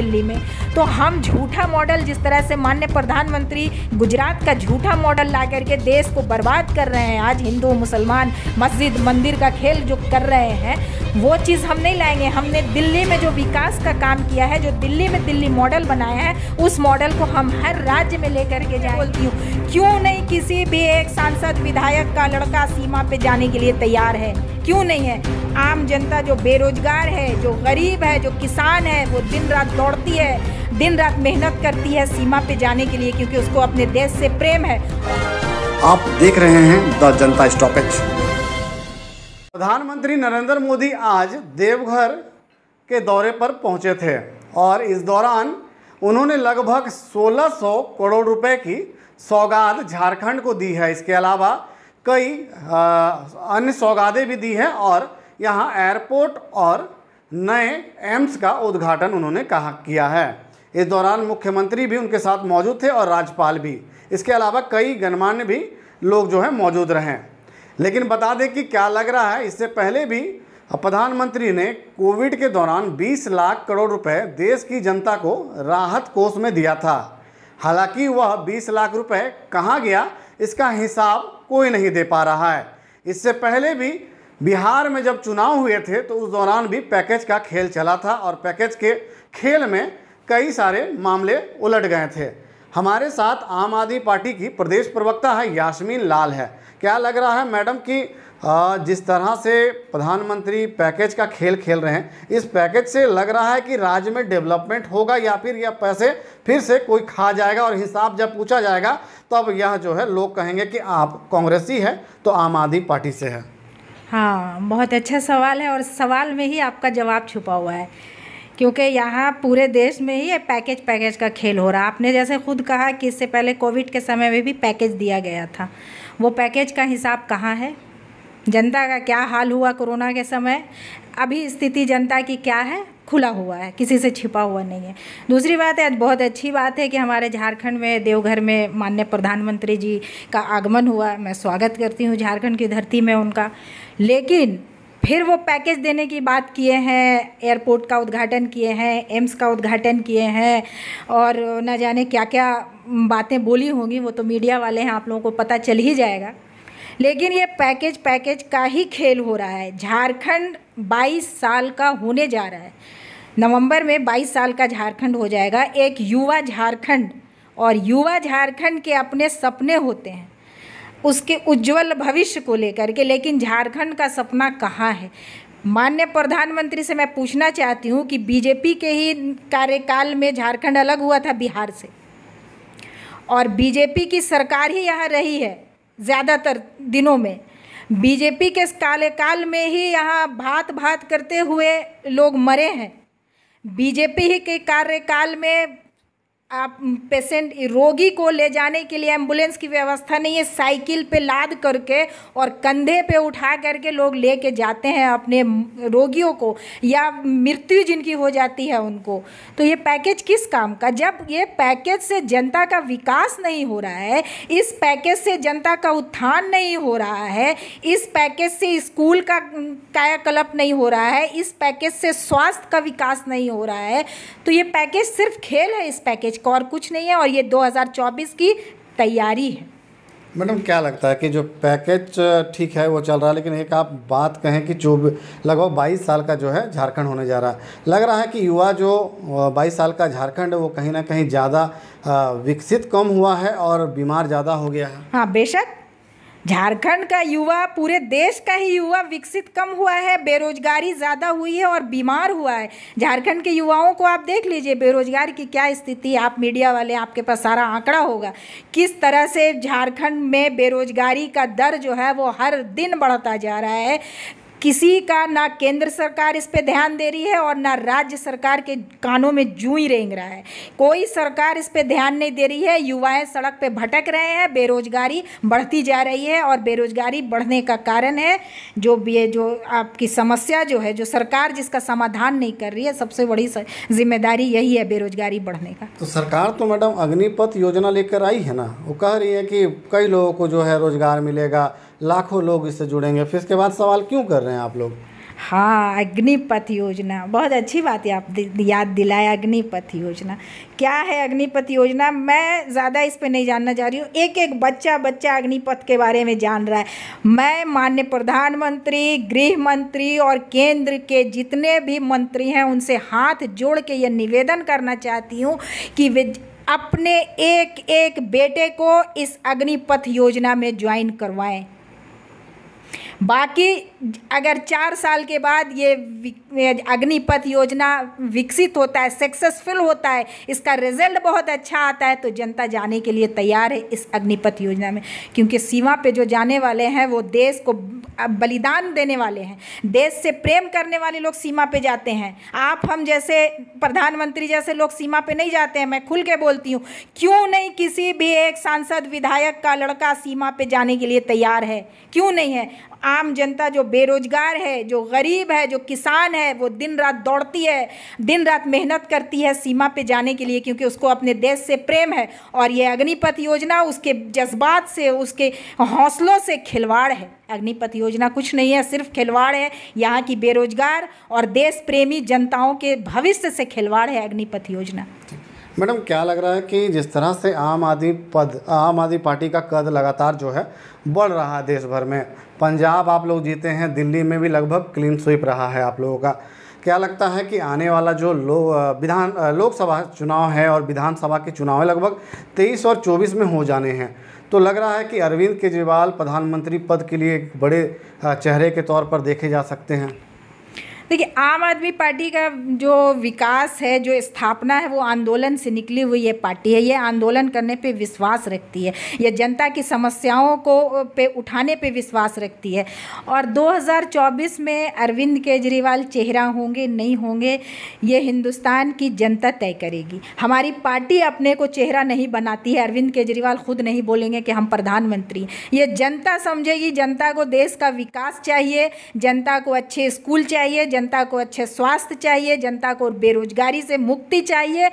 दिल्ली में तो हम झूठा मॉडल जिस तरह से मान्य प्रधानमंत्री गुजरात का झूठा मॉडल ला करके देश को बर्बाद कर रहे हैं आज हिंदू मुसलमान मस्जिद मंदिर का खेल जो कर रहे हैं वो चीज़ हम नहीं लाएंगे हमने दिल्ली में जो विकास का काम किया है जो दिल्ली में दिल्ली मॉडल बनाया है उस मॉडल को हम हर राज्य में लेकर के जाए बोलती हूँ क्यों नहीं किसी भी एक सांसद विधायक का लड़का सीमा पे जाने के लिए तैयार है क्यों नहीं है आम जनता जो बेरोजगार है जो गरीब है जो किसान है वो दिन रात दौड़ दौड़ती है दिन रात मेहनत करती है सीमा पे जाने के लिए क्योंकि उसको अपने देश से प्रेम है आप देख रहे हैं द जनता स्टॉपेज प्रधानमंत्री नरेंद्र मोदी आज देवघर के दौरे पर पहुंचे थे और इस दौरान उन्होंने लगभग 1600 करोड़ रुपए की सौगात झारखंड को दी है इसके अलावा कई अन्य सौगातें भी दी हैं और यहां एयरपोर्ट और नए एम्स का उद्घाटन उन्होंने कहा किया है इस दौरान मुख्यमंत्री भी उनके साथ मौजूद थे और राज्यपाल भी इसके अलावा कई गणमान्य भी लोग जो हैं मौजूद रहे लेकिन बता दें कि क्या लग रहा है इससे पहले भी प्रधानमंत्री ने कोविड के दौरान 20 लाख करोड़ रुपए देश की जनता को राहत कोष में दिया था हालांकि वह 20 लाख रुपए कहाँ गया इसका हिसाब कोई नहीं दे पा रहा है इससे पहले भी बिहार में जब चुनाव हुए थे तो उस दौरान भी पैकेज का खेल चला था और पैकेज के खेल में कई सारे मामले उलट गए थे हमारे साथ आम आदमी पार्टी की प्रदेश प्रवक्ता है यास्मीन लाल है क्या लग रहा है मैडम कि जिस तरह से प्रधानमंत्री पैकेज का खेल खेल रहे हैं इस पैकेज से लग रहा है कि राज्य में डेवलपमेंट होगा या फिर यह पैसे फिर से कोई खा जाएगा और हिसाब जब पूछा जाएगा तब तो यह जो है लोग कहेंगे कि आप कांग्रेसी है तो आम आदमी पार्टी से है हाँ बहुत अच्छा सवाल है और सवाल में ही आपका जवाब छुपा हुआ है क्योंकि यहाँ पूरे देश में ही पैकेज पैकेज का खेल हो रहा है आपने जैसे खुद कहा कि इससे पहले कोविड के समय में भी पैकेज दिया गया था वो पैकेज का हिसाब कहाँ है जनता का क्या हाल हुआ कोरोना के समय अभी स्थिति जनता की क्या है खुला हुआ है किसी से छिपा हुआ नहीं है दूसरी बात है बहुत अच्छी बात है कि हमारे झारखंड में देवघर में माननीय प्रधानमंत्री जी का आगमन हुआ मैं स्वागत करती हूँ झारखंड की धरती में उनका लेकिन फिर वो पैकेज देने की बात किए हैं एयरपोर्ट का उद्घाटन किए हैं एम्स का उद्घाटन किए हैं और न जाने क्या क्या बातें बोली होंगी वो तो मीडिया वाले हैं आप लोगों को पता चल ही जाएगा लेकिन ये पैकेज पैकेज का ही खेल हो रहा है झारखंड 22 साल का होने जा रहा है नवंबर में 22 साल का झारखंड हो जाएगा एक युवा झारखंड और युवा झारखंड के अपने सपने होते हैं उसके उज्जवल भविष्य को लेकर के लेकिन झारखंड का सपना कहाँ है मान्य प्रधानमंत्री से मैं पूछना चाहती हूँ कि बीजेपी के ही कार्यकाल में झारखंड अलग हुआ था बिहार से और बीजेपी की सरकार ही यहाँ रही है ज़्यादातर दिनों में बीजेपी के कार्यकाल में ही यहाँ भात भात करते हुए लोग मरे हैं बीजेपी ही के कार्यकाल में आप पेशेंट रोगी को ले जाने के लिए एम्बुलेंस की व्यवस्था नहीं है साइकिल पे लाद करके और कंधे पे उठा करके लोग लेके जाते हैं अपने रोगियों को या मृत्यु जिनकी हो जाती है उनको तो ये पैकेज किस काम का जब ये पैकेज से जनता का विकास नहीं हो रहा है इस पैकेज से जनता का उत्थान नहीं हो रहा है इस पैकेज से स्कूल का कायाकल्प नहीं हो रहा है इस पैकेज से स्वास्थ्य का विकास नहीं हो रहा है तो ये पैकेज सिर्फ खेल है इस पैकेज और कुछ नहीं है और ये 2024 की तैयारी है मैडम क्या लगता है कि जो पैकेज ठीक है वो चल रहा है लेकिन एक आप बात कहें कि जो लगभग 22 साल का जो है झारखंड होने जा रहा है लग रहा है कि युवा जो 22 साल का झारखंड है वो कहीं ना कहीं ज़्यादा विकसित कम हुआ है और बीमार ज़्यादा हो गया है हाँ बेशक झारखंड का युवा पूरे देश का ही युवा विकसित कम हुआ है बेरोजगारी ज़्यादा हुई है और बीमार हुआ है झारखंड के युवाओं को आप देख लीजिए बेरोजगार की क्या स्थिति आप मीडिया वाले आपके पास सारा आंकड़ा होगा किस तरह से झारखंड में बेरोजगारी का दर जो है वो हर दिन बढ़ता जा रहा है किसी का ना केंद्र सरकार इस पे ध्यान दे रही है और ना राज्य सरकार के कानों में जू ही रेंग रहा है कोई सरकार इस पे ध्यान नहीं दे रही है युवाएं सड़क पे भटक रहे हैं बेरोजगारी बढ़ती जा रही है और बेरोजगारी बढ़ने का कारण है जो ये जो आपकी समस्या जो है जो सरकार जिसका समाधान नहीं कर रही है सबसे बड़ी जिम्मेदारी यही है बेरोजगारी बढ़ने का तो सरकार तो मैडम अग्निपथ योजना लेकर आई है ना वो कह रही है कि कई लोगों को जो है रोजगार मिलेगा लाखों लोग इससे जुड़ेंगे फिर इसके बाद सवाल क्यों कर रहे हैं आप लोग हाँ अग्निपथ योजना बहुत अच्छी बात है आप याद दिलाया अग्निपथ योजना क्या है अग्निपथ योजना मैं ज़्यादा इस पर नहीं जानना चाह रही हूँ एक एक बच्चा बच्चा अग्निपथ के बारे में जान रहा है मैं मान्य प्रधानमंत्री गृह मंत्री और केंद्र के जितने भी मंत्री हैं उनसे हाथ जोड़ के ये निवेदन करना चाहती हूँ कि वे अपने एक एक बेटे को इस अग्निपथ योजना में ज्वाइन करवाएँ बाकी अगर चार साल के बाद ये अग्निपथ योजना विकसित होता है सक्सेसफुल होता है इसका रिजल्ट बहुत अच्छा आता है तो जनता जाने के लिए तैयार है इस अग्निपथ योजना में क्योंकि सीमा पे जो जाने वाले हैं वो देश को बलिदान देने वाले हैं देश से प्रेम करने वाले लोग सीमा पे जाते हैं आप हम जैसे प्रधानमंत्री जैसे लोग सीमा पे नहीं जाते हैं मैं खुल के बोलती हूँ क्यों नहीं किसी भी एक सांसद विधायक का लड़का सीमा पे जाने के लिए तैयार है क्यों नहीं है आम जनता जो बेरोजगार है जो गरीब है जो किसान है वो दिन रात दौड़ती है दिन रात मेहनत करती है सीमा पे जाने के लिए क्योंकि उसको अपने देश से प्रेम है और ये अग्निपथ योजना उसके जज्बात से उसके हौसलों से खिलवाड़ है अग्निपथ योजना कुछ नहीं है सिर्फ खिलवाड़ है यहाँ की बेरोजगार और देश प्रेमी जनताओं के भविष्य से खिलवाड़ है अग्निपथ योजना मैडम क्या लग रहा है कि जिस तरह से आम आदमी पद आम आदमी पार्टी का कद लगातार जो है बढ़ रहा है देश भर में पंजाब आप लोग जीते हैं दिल्ली में भी लगभग क्लीन स्वीप रहा है आप लोगों का क्या लगता है कि आने वाला जो लो विधान लोकसभा चुनाव है और विधानसभा के चुनाव लगभग तेईस और चौबीस में हो जाने हैं तो लग रहा है कि अरविंद केजरीवाल प्रधानमंत्री पद के लिए एक बड़े चेहरे के तौर पर देखे जा सकते हैं देखिए आम आदमी पार्टी का जो विकास है जो स्थापना है वो आंदोलन से निकली हुई ये पार्टी है ये आंदोलन करने पे विश्वास रखती है ये जनता की समस्याओं को पे उठाने पे विश्वास रखती है और 2024 में अरविंद केजरीवाल चेहरा होंगे नहीं होंगे ये हिंदुस्तान की जनता तय करेगी हमारी पार्टी अपने को चेहरा नहीं बनाती है अरविंद केजरीवाल खुद नहीं बोलेंगे कि हम प्रधानमंत्री ये जनता समझेगी जनता को देश का विकास चाहिए जनता को अच्छे स्कूल चाहिए जनता को अच्छे स्वास्थ्य चाहिए जनता को बेरोजगारी से मुक्ति चाहिए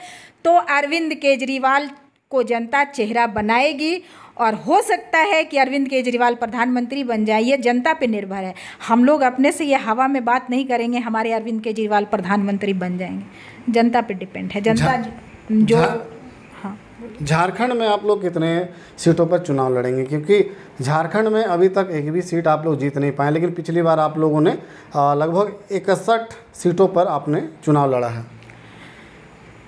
तो अरविंद केजरीवाल को जनता चेहरा बनाएगी और हो सकता है कि अरविंद केजरीवाल प्रधानमंत्री बन जाइए जनता पे निर्भर है हम लोग अपने से ये हवा में बात नहीं करेंगे हमारे अरविंद केजरीवाल प्रधानमंत्री बन जाएंगे जनता पे डिपेंड है जनता जो झारखंड में आप लोग कितने सीटों पर चुनाव लड़ेंगे क्योंकि झारखंड में अभी तक एक भी सीट आप लोग जीत नहीं पाए लेकिन पिछली बार आप लोगों ने लगभग इकसठ सीटों पर आपने चुनाव लड़ा है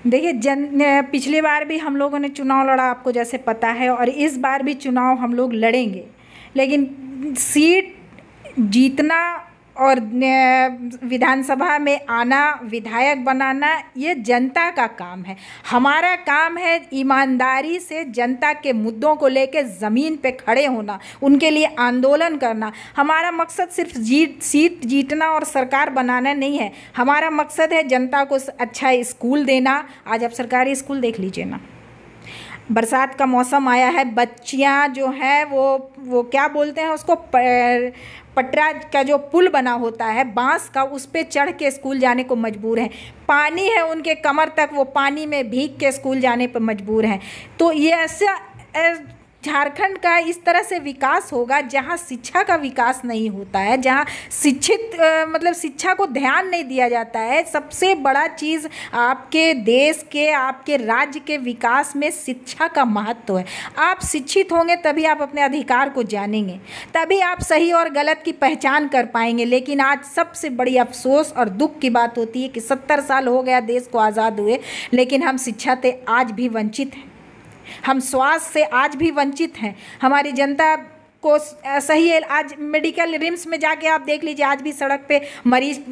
देखिए जन पिछली बार भी हम लोगों ने चुनाव लड़ा आपको जैसे पता है और इस बार भी चुनाव हम लोग लड़ेंगे लेकिन सीट जीतना और विधानसभा में आना विधायक बनाना ये जनता का काम है हमारा काम है ईमानदारी से जनता के मुद्दों को लेकर ज़मीन पे खड़े होना उनके लिए आंदोलन करना हमारा मकसद सिर्फ जीत सीट जीतना और सरकार बनाना नहीं है हमारा मकसद है जनता को अच्छा स्कूल देना आज आप सरकारी स्कूल देख लीजिए ना बरसात का मौसम आया है बच्चियाँ जो हैं वो वो क्या बोलते हैं उसको पर, पटरा का जो पुल बना होता है बांस का उस पर चढ़ के स्कूल जाने को मजबूर हैं पानी है उनके कमर तक वो पानी में भीग के स्कूल जाने पर मजबूर हैं तो ये ऐसा झारखंड का इस तरह से विकास होगा जहाँ शिक्षा का विकास नहीं होता है जहाँ शिक्षित मतलब शिक्षा को ध्यान नहीं दिया जाता है सबसे बड़ा चीज़ आपके देश के आपके राज्य के विकास में शिक्षा का महत्व है आप शिक्षित होंगे तभी आप अपने अधिकार को जानेंगे तभी आप सही और गलत की पहचान कर पाएंगे लेकिन आज सबसे बड़ी अफसोस और दुख की बात होती है कि सत्तर साल हो गया देश को आज़ाद हुए लेकिन हम शिक्षा से आज भी वंचित हैं हम स्वास्थ्य से आज भी वंचित हैं हमारी जनता को सही है आज मेडिकल रिम्स में जाके आप देख लीजिए आज भी सड़क पे मरीज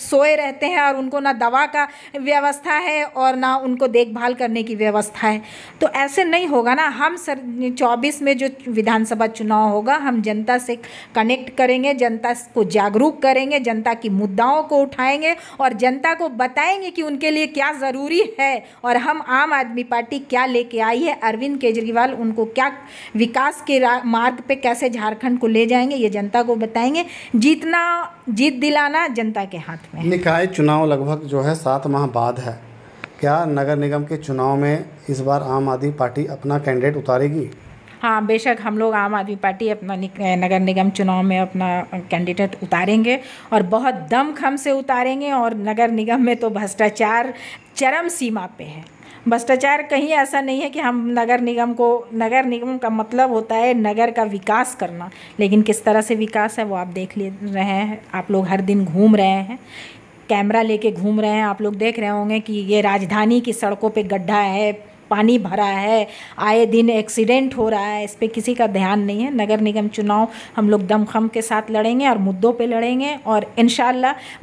सोए रहते हैं और उनको ना दवा का व्यवस्था है और ना उनको देखभाल करने की व्यवस्था है तो ऐसे नहीं होगा ना हम सर चौबीस में जो विधानसभा चुनाव होगा हम जनता से कनेक्ट करेंगे जनता को जागरूक करेंगे जनता की मुद्दाओं को उठाएंगे और जनता को बताएंगे कि उनके लिए क्या ज़रूरी है और हम आम आदमी पार्टी क्या लेके आई है अरविंद केजरीवाल उनको क्या विकास के मार्ग पर पे कैसे झारखंड को ले जाएंगे ये जनता को बताएंगे जीतना जीत दिलाना जनता के हाथ में निकाय चुनाव लगभग जो है सात माह बाद है क्या नगर निगम के चुनाव में इस बार आम आदमी पार्टी अपना कैंडिडेट उतारेगी हाँ बेशक हम लोग आम आदमी पार्टी अपना नगर निगम चुनाव में अपना कैंडिडेट उतारेंगे और बहुत दमखम से उतारेंगे और नगर निगम में तो भ्रष्टाचार चरम सीमा पे है भ्रष्टाचार कहीं ऐसा नहीं है कि हम नगर निगम को नगर निगम का मतलब होता है नगर का विकास करना लेकिन किस तरह से विकास है वो आप देख ले रहे हैं आप लोग हर दिन घूम रहे हैं कैमरा लेके घूम रहे हैं आप लोग देख रहे होंगे कि ये राजधानी की सड़कों पे गड्ढा है पानी भरा है आए दिन एक्सीडेंट हो रहा है इस पर किसी का ध्यान नहीं है नगर निगम चुनाव हम लोग दमखम के साथ लड़ेंगे और मुद्दों पे लड़ेंगे और इन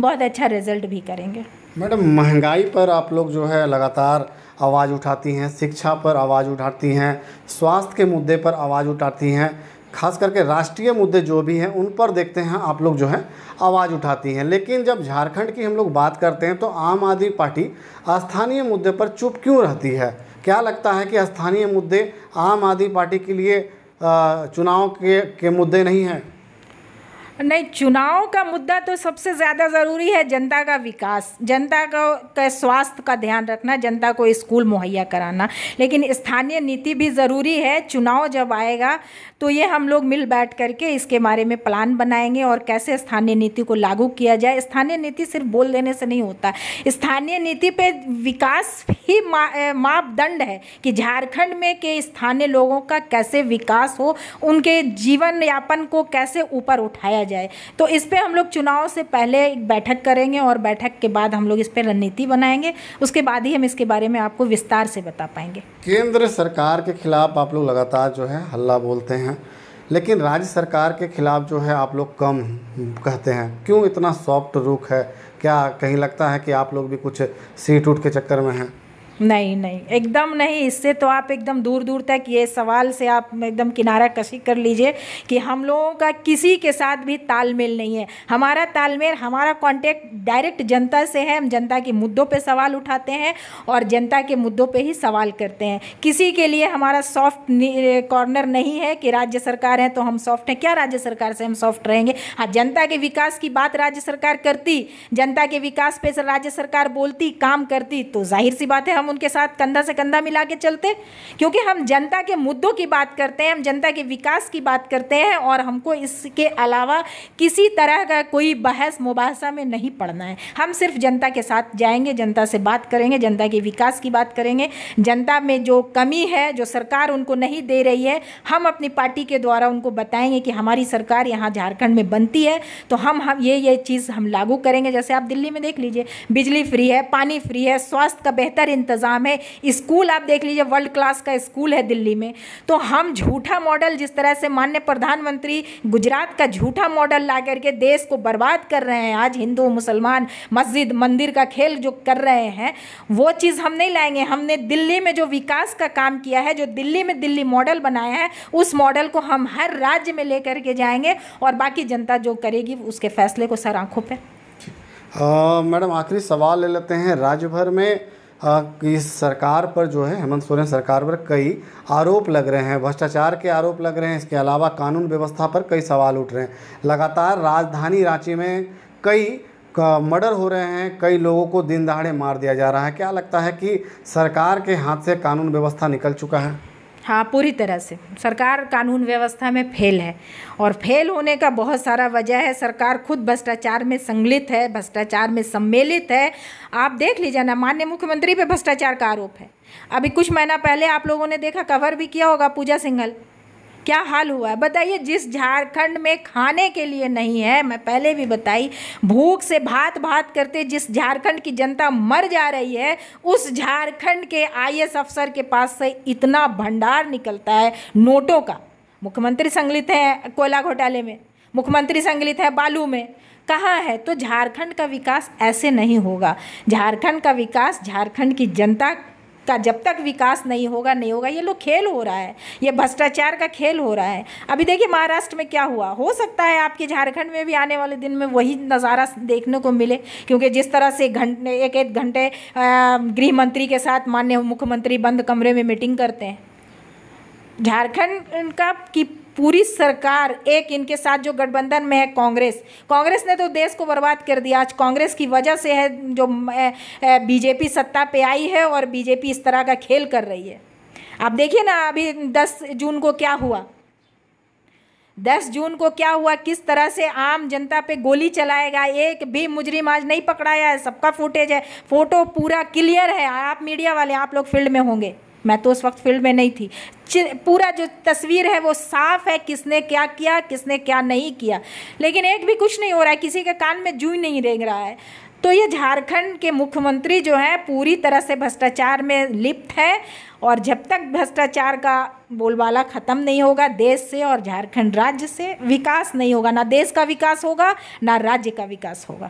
बहुत अच्छा रिजल्ट भी करेंगे मैडम महंगाई पर आप लोग जो है लगातार आवाज़ उठाती हैं शिक्षा पर आवाज़ उठाती हैं स्वास्थ्य के मुद्दे पर आवाज़ उठाती हैं खास करके राष्ट्रीय मुद्दे जो भी हैं उन पर देखते हैं आप लोग जो हैं आवाज़ उठाती हैं लेकिन जब झारखंड की हम लोग बात करते हैं तो आम आदमी पार्टी स्थानीय मुद्दे पर चुप क्यों रहती है क्या लगता है कि स्थानीय मुद्दे आम आदमी पार्टी के लिए चुनाव के के मुद्दे नहीं हैं नहीं चुनाव का मुद्दा तो सबसे ज़्यादा ज़रूरी है जनता का विकास जनता का का स्वास्थ्य का ध्यान रखना जनता को स्कूल मुहैया कराना लेकिन स्थानीय नीति भी ज़रूरी है चुनाव जब आएगा तो ये हम लोग मिल बैठ करके इसके बारे में प्लान बनाएंगे और कैसे स्थानीय नीति को लागू किया जाए स्थानीय नीति सिर्फ बोल देने से नहीं होता स्थानीय नीति पर विकास ही मापदंड है कि झारखंड में के स्थानीय लोगों का कैसे विकास हो उनके जीवन यापन को कैसे ऊपर उठाया जाए तो इस पर हम लोग चुनाव से पहले एक बैठक करेंगे और बैठक के बाद हम लोग इस पर रणनीति बनाएंगे उसके बाद ही हम इसके बारे में आपको विस्तार से बता पाएंगे केंद्र सरकार के खिलाफ आप लोग लगातार जो है हल्ला बोलते हैं लेकिन राज्य सरकार के खिलाफ जो है आप लोग कम कहते हैं क्यों इतना सॉफ्ट रुख है क्या कहीं लगता है कि आप लोग भी कुछ सीट उठ के चक्कर में हैं नहीं नहीं एकदम नहीं इससे तो आप एकदम दूर दूर तक ये सवाल से आप एकदम किनारा कशी कर लीजिए कि हम लोगों का किसी के साथ भी तालमेल नहीं है हमारा तालमेल हमारा कांटेक्ट डायरेक्ट जनता से है हम जनता के मुद्दों पे सवाल उठाते हैं और जनता के मुद्दों पे ही सवाल करते हैं किसी के लिए हमारा सॉफ्ट कॉर्नर नहीं है कि राज्य सरकार है तो हम सॉफ्ट हैं क्या राज्य सरकार से हम सॉफ्ट रहेंगे हाँ जनता के विकास की बात राज्य सरकार करती जनता के विकास पर राज्य सरकार बोलती काम करती तो जाहिर सी बात है हम उनके साथ कंधा से कंधा मिला के चलते क्योंकि हम जनता के मुद्दों की बात करते हैं हम जनता के विकास की बात करते हैं और हमको इसके अलावा किसी तरह का कोई बहस मुबासा में नहीं पड़ना है हम सिर्फ जनता के साथ जाएंगे जनता से बात करेंगे जनता के विकास की बात करेंगे जनता में जो कमी है जो सरकार उनको नहीं दे रही है हम अपनी पार्टी के द्वारा उनको बताएंगे कि हमारी सरकार यहाँ झारखंड में बनती है तो हम हम ये ये चीज़ हम लागू करेंगे जैसे आप दिल्ली में देख लीजिए बिजली फ्री है पानी फ्री है स्वास्थ्य का बेहतर इंतजाम इंतज़ाम है स्कूल आप देख लीजिए वर्ल्ड क्लास का स्कूल है दिल्ली में तो हम झूठा मॉडल जिस तरह से मान्य प्रधानमंत्री गुजरात का झूठा मॉडल ला करके देश को बर्बाद कर रहे हैं आज हिंदू मुसलमान मस्जिद मंदिर का खेल जो कर रहे हैं वो चीज़ हम नहीं लाएंगे हमने दिल्ली में जो विकास का काम किया है जो दिल्ली में दिल्ली मॉडल बनाया है उस मॉडल को हम हर राज्य में लेकर के जाएंगे और बाकी जनता जो करेगी उसके फैसले को सर आंखों पर मैडम आखिरी सवाल ले लेते हैं राज्य भर में हाँ, इस सरकार पर जो है हेमंत सोरेन सरकार पर कई आरोप लग रहे हैं भ्रष्टाचार के आरोप लग रहे हैं इसके अलावा कानून व्यवस्था पर कई सवाल उठ रहे हैं लगातार राजधानी रांची में कई मर्डर हो रहे हैं कई लोगों को दिन दहाड़े मार दिया जा रहा है क्या लगता है कि सरकार के हाथ से कानून व्यवस्था निकल चुका है हाँ पूरी तरह से सरकार कानून व्यवस्था में फेल है और फेल होने का बहुत सारा वजह है सरकार खुद भ्रष्टाचार में संगलित है भ्रष्टाचार में सम्मिलित है आप देख लीजिए ना मान्य मुख्यमंत्री पे भ्रष्टाचार का आरोप है अभी कुछ महीना पहले आप लोगों ने देखा कवर भी किया होगा पूजा सिंघल क्या हाल हुआ है बताइए जिस झारखंड में खाने के लिए नहीं है मैं पहले भी बताई भूख से भात भात करते जिस झारखंड की जनता मर जा रही है उस झारखंड के आई अफसर के पास से इतना भंडार निकलता है नोटों का मुख्यमंत्री संगलित हैं कोयला घोटाले में मुख्यमंत्री संगलित है बालू में कहाँ है तो झारखंड का विकास ऐसे नहीं होगा झारखंड का विकास झारखंड की जनता का जब तक विकास नहीं होगा नहीं होगा ये लोग खेल हो रहा है ये भ्रष्टाचार का खेल हो रहा है अभी देखिए महाराष्ट्र में क्या हुआ हो सकता है आपके झारखंड में भी आने वाले दिन में वही नज़ारा देखने को मिले क्योंकि जिस तरह से घंटे एक एक घंटे गृह मंत्री के साथ माननीय मुख्यमंत्री बंद कमरे में मीटिंग करते हैं झारखंड का की पूरी सरकार एक इनके साथ जो गठबंधन में है कांग्रेस कांग्रेस ने तो देश को बर्बाद कर दिया आज कांग्रेस की वजह से है जो बीजेपी सत्ता पे आई है और बीजेपी इस तरह का खेल कर रही है आप देखिए ना अभी दस जून को क्या हुआ दस जून को क्या हुआ किस तरह से आम जनता पे गोली चलाएगा एक भी मुजरिम आज नहीं पकड़ाया है सबका फुटेज है फोटो पूरा क्लियर है आप मीडिया वाले आप लोग फील्ड में होंगे मैं तो उस वक्त फील्ड में नहीं थी पूरा जो तस्वीर है वो साफ है किसने क्या किया किसने क्या नहीं किया लेकिन एक भी कुछ नहीं हो रहा है किसी के कान में जूई नहीं रेंग रहा है तो ये झारखंड के मुख्यमंत्री जो हैं पूरी तरह से भ्रष्टाचार में लिप्त है और जब तक भ्रष्टाचार का बोलबाला ख़त्म नहीं होगा देश से और झारखंड राज्य से विकास नहीं होगा ना देश का विकास होगा ना राज्य का विकास होगा